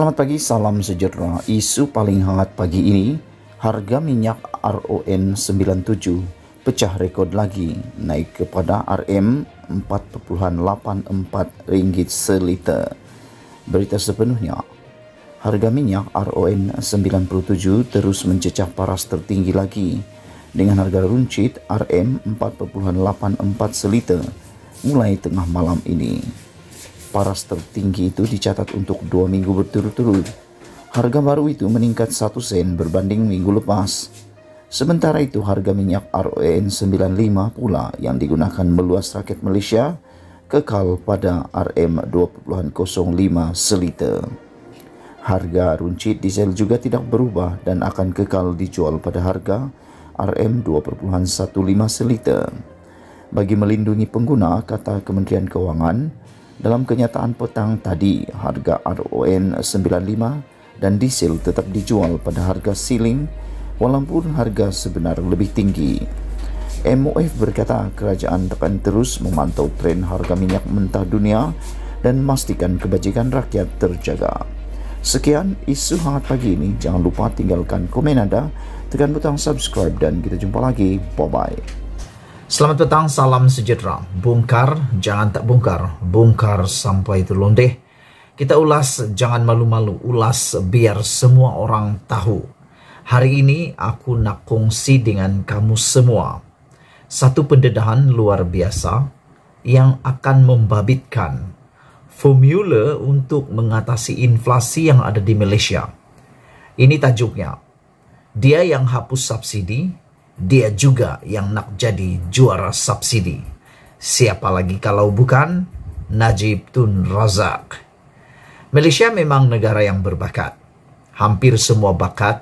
Selamat pagi, salam sejahtera. Isu paling hangat pagi ini, harga minyak RON 97 pecah rekod lagi, naik kepada RM 4.84 ringgit seliter. Berita sepenuhnya. Harga minyak RON 97 terus mencecah paras tertinggi lagi dengan harga runcit RM 4.84 seliter mulai tengah malam ini paras tertinggi itu dicatat untuk dua minggu berturut-turut. Harga baru itu meningkat 1 sen berbanding minggu lepas. Sementara itu harga minyak RON 95 pula yang digunakan meluas rakyat Malaysia kekal pada RM 20.05 seliter. Harga runcit diesel juga tidak berubah dan akan kekal dijual pada harga RM 2.15 seliter. Bagi melindungi pengguna, kata Kementerian Keuangan, dalam kenyataan petang tadi, harga RON 95 dan diesel tetap dijual pada harga siling walaupun harga sebenar lebih tinggi. MOF berkata kerajaan akan terus memantau tren harga minyak mentah dunia dan memastikan kebajikan rakyat terjaga. Sekian isu hangat pagi ini. Jangan lupa tinggalkan komen Anda, tekan butang subscribe dan kita jumpa lagi. Bye-bye. Selamat petang, salam sejahtera. Bongkar, jangan tak bongkar. Bongkar sampai terlondeh. Kita ulas, jangan malu-malu. Ulas biar semua orang tahu. Hari ini aku nak kongsi dengan kamu semua. Satu pendedahan luar biasa yang akan membabitkan formula untuk mengatasi inflasi yang ada di Malaysia. Ini tajuknya. Dia yang hapus subsidi, dia juga yang nak jadi juara subsidi. Siapa lagi kalau bukan Najib Tun Razak. Malaysia memang negara yang berbakat. Hampir semua bakat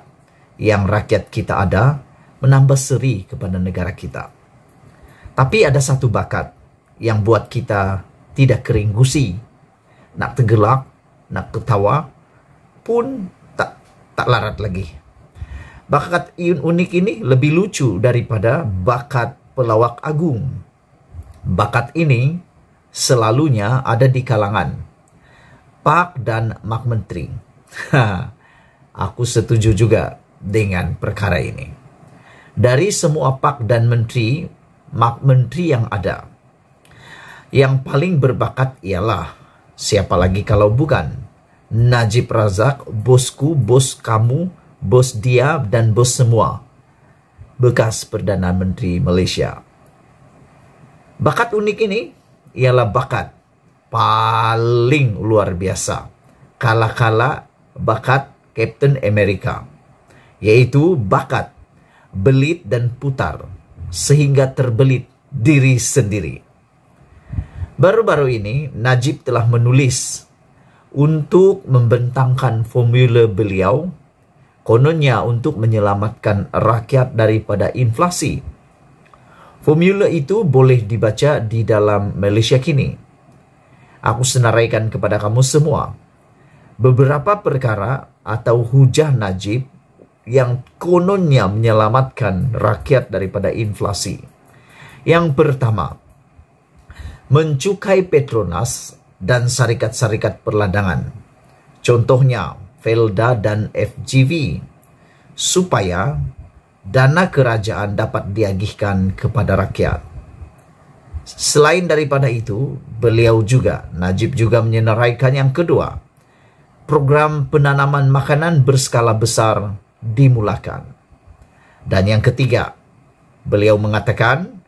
yang rakyat kita ada menambah seri kepada negara kita. Tapi ada satu bakat yang buat kita tidak kering gusi. Nak tergelak, nak ketawa pun tak tak larat lagi. Bakat unik ini lebih lucu daripada bakat pelawak agung. Bakat ini selalunya ada di kalangan Pak dan Mak Menteri. Aku setuju juga dengan perkara ini. Dari semua Pak dan Menteri, Mak Menteri yang ada, yang paling berbakat ialah siapa lagi kalau bukan Najib Razak, bosku, bos kamu, bos dia dan bos semua. Bekas Perdana Menteri Malaysia. Bakat unik ini ialah bakat paling luar biasa. Kala-kala bakat Captain America. Yaitu bakat belit dan putar sehingga terbelit diri sendiri. Baru-baru ini Najib telah menulis untuk membentangkan formula beliau kononnya untuk menyelamatkan rakyat daripada inflasi. Formula itu boleh dibaca di dalam Malaysia kini. Aku senaraikan kepada kamu semua beberapa perkara atau hujah Najib yang kononnya menyelamatkan rakyat daripada inflasi. Yang pertama, mencukai Petronas dan syarikat-syarikat perladangan. Contohnya, Felda dan FGV supaya dana kerajaan dapat diagihkan kepada rakyat. Selain daripada itu, beliau juga, Najib juga menyenaraikan yang kedua, program penanaman makanan berskala besar dimulakan. Dan yang ketiga, beliau mengatakan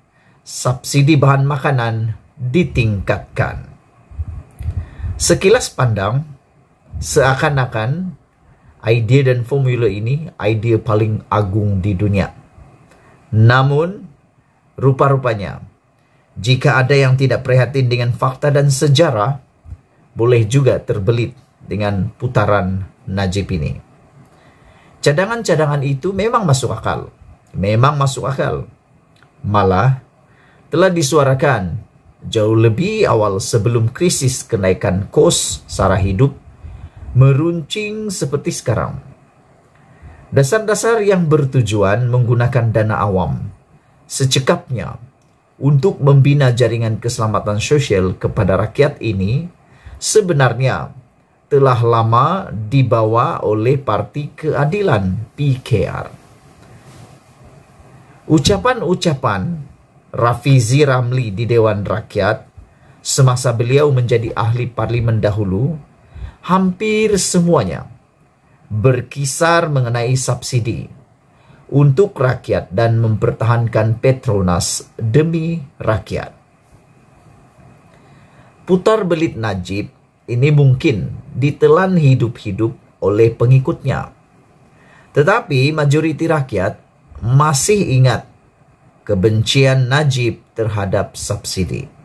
subsidi bahan makanan ditingkatkan. Sekilas pandang, Seakan-akan idea dan formula ini idea paling agung di dunia. Namun, rupa-rupanya, jika ada yang tidak prihatin dengan fakta dan sejarah, boleh juga terbelit dengan putaran Najib ini. Cadangan-cadangan itu memang masuk akal. Memang masuk akal. Malah, telah disuarakan jauh lebih awal sebelum krisis kenaikan kos sarah hidup meruncing seperti sekarang. Dasar-dasar yang bertujuan menggunakan dana awam secekapnya untuk membina jaringan keselamatan sosial kepada rakyat ini sebenarnya telah lama dibawa oleh Parti Keadilan PKR. Ucapan-ucapan Rafizi Ramli di Dewan Rakyat semasa beliau menjadi ahli parlimen dahulu hampir semuanya berkisar mengenai subsidi untuk rakyat dan mempertahankan Petronas demi rakyat. Putar belit Najib ini mungkin ditelan hidup-hidup oleh pengikutnya. Tetapi majoriti rakyat masih ingat kebencian Najib terhadap subsidi.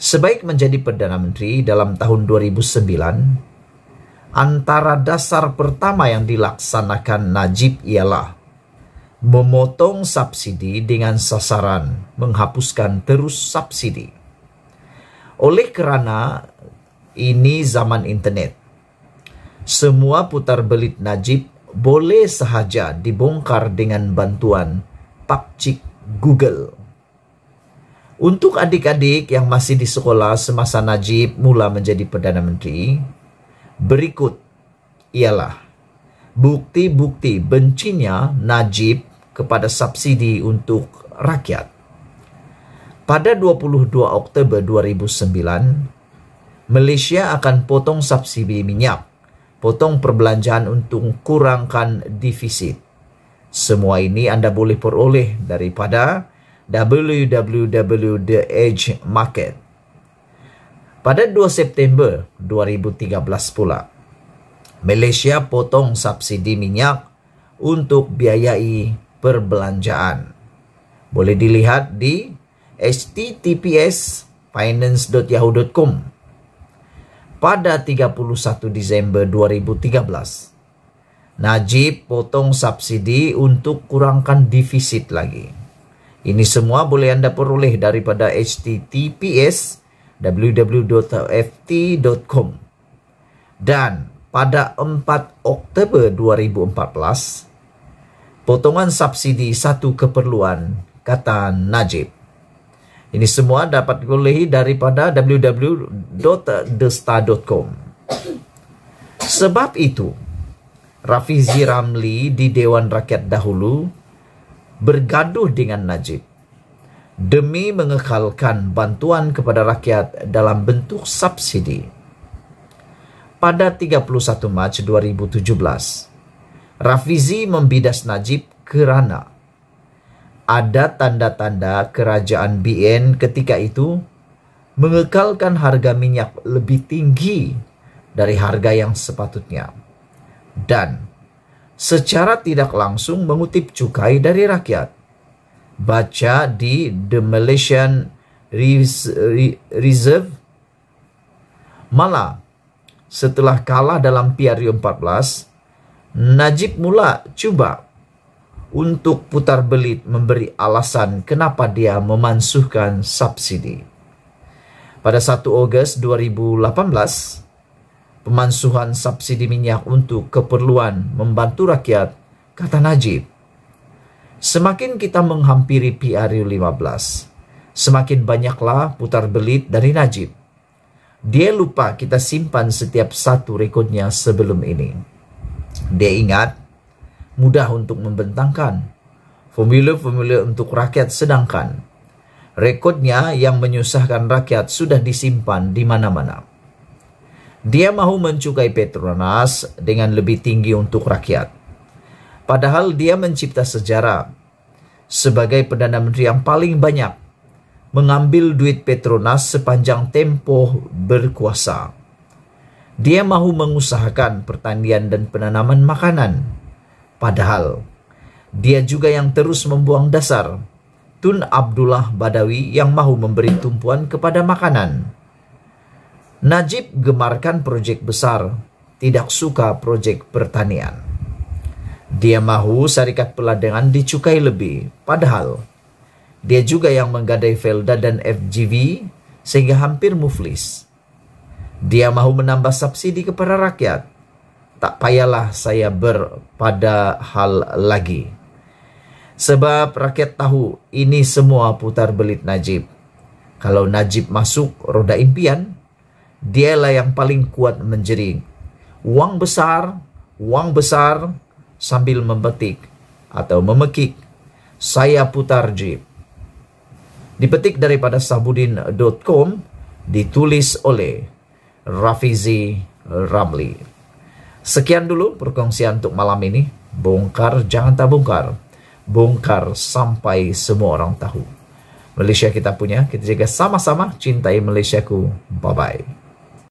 Sebaik menjadi Perdana Menteri dalam tahun 2009, antara dasar pertama yang dilaksanakan Najib ialah memotong subsidi dengan sasaran menghapuskan terus subsidi. Oleh kerana ini zaman internet, semua putar belit Najib boleh sahaja dibongkar dengan bantuan papcik Google. Untuk adik-adik yang masih di sekolah semasa Najib mula menjadi Perdana Menteri, berikut ialah bukti-bukti bencinya Najib kepada subsidi untuk rakyat. Pada 22 Oktober 2009, Malaysia akan potong subsidi minyak, potong perbelanjaan untuk kurangkan defisit. Semua ini Anda boleh peroleh daripada www.theedgemarket. Pada 2 September 2013 pula, Malaysia potong subsidi minyak untuk biayai perbelanjaan. Boleh dilihat di https finance.yahoo.com pada 31 Desember 2013. Najib potong subsidi untuk kurangkan defisit lagi. Ini semua boleh Anda peroleh daripada https www.ft.com dan pada 4 Oktober 2014 potongan subsidi satu keperluan kata Najib. Ini semua dapat diperolehi daripada www.desta.com. Sebab itu, Rafizi Ramli di Dewan Rakyat dahulu bergaduh dengan Najib demi mengekalkan bantuan kepada rakyat dalam bentuk subsidi. Pada 31 Mac 2017, Rafizi membidas Najib kerana ada tanda-tanda kerajaan BN ketika itu mengekalkan harga minyak lebih tinggi dari harga yang sepatutnya dan secara tidak langsung mengutip cukai dari rakyat. Baca di The Malaysian Reserve. Malah, setelah kalah dalam PRU 14, Najib mula coba untuk putar belit memberi alasan kenapa dia memansuhkan subsidi. Pada 1 Ogos 2018, pemansuhan subsidi minyak untuk keperluan membantu rakyat, kata Najib. Semakin kita menghampiri PRU 15, semakin banyaklah putar belit dari Najib. Dia lupa kita simpan setiap satu rekodnya sebelum ini. Dia ingat, mudah untuk membentangkan. Formula-formula untuk rakyat sedangkan. Rekodnya yang menyusahkan rakyat sudah disimpan di mana-mana. Dia mau mencukai Petronas dengan lebih tinggi untuk rakyat. Padahal dia mencipta sejarah sebagai Perdana Menteri yang paling banyak mengambil duit Petronas sepanjang tempo berkuasa. Dia mahu mengusahakan pertanian dan penanaman makanan. Padahal, dia juga yang terus membuang dasar Tun Abdullah Badawi yang mahu memberi tumpuan kepada makanan. Najib gemarkan proyek besar, tidak suka proyek pertanian. Dia mahu syarikat peladangan dicukai lebih, padahal dia juga yang menggadai Felda dan FGV sehingga hampir muflis. Dia mahu menambah subsidi kepada rakyat. Tak payahlah saya berpada hal lagi. Sebab rakyat tahu ini semua putar belit Najib. Kalau Najib masuk roda impian, Dialah yang paling kuat menjering. Uang besar, uang besar sambil memetik atau memekik. Saya putar jeep. Dipetik daripada sabudin.com ditulis oleh Rafizi Ramli. Sekian dulu perkongsian untuk malam ini. Bongkar jangan tak bongkar. Bongkar sampai semua orang tahu. Malaysia kita punya. Kita jaga sama-sama. Cintai Malaysiaku. Bye-bye.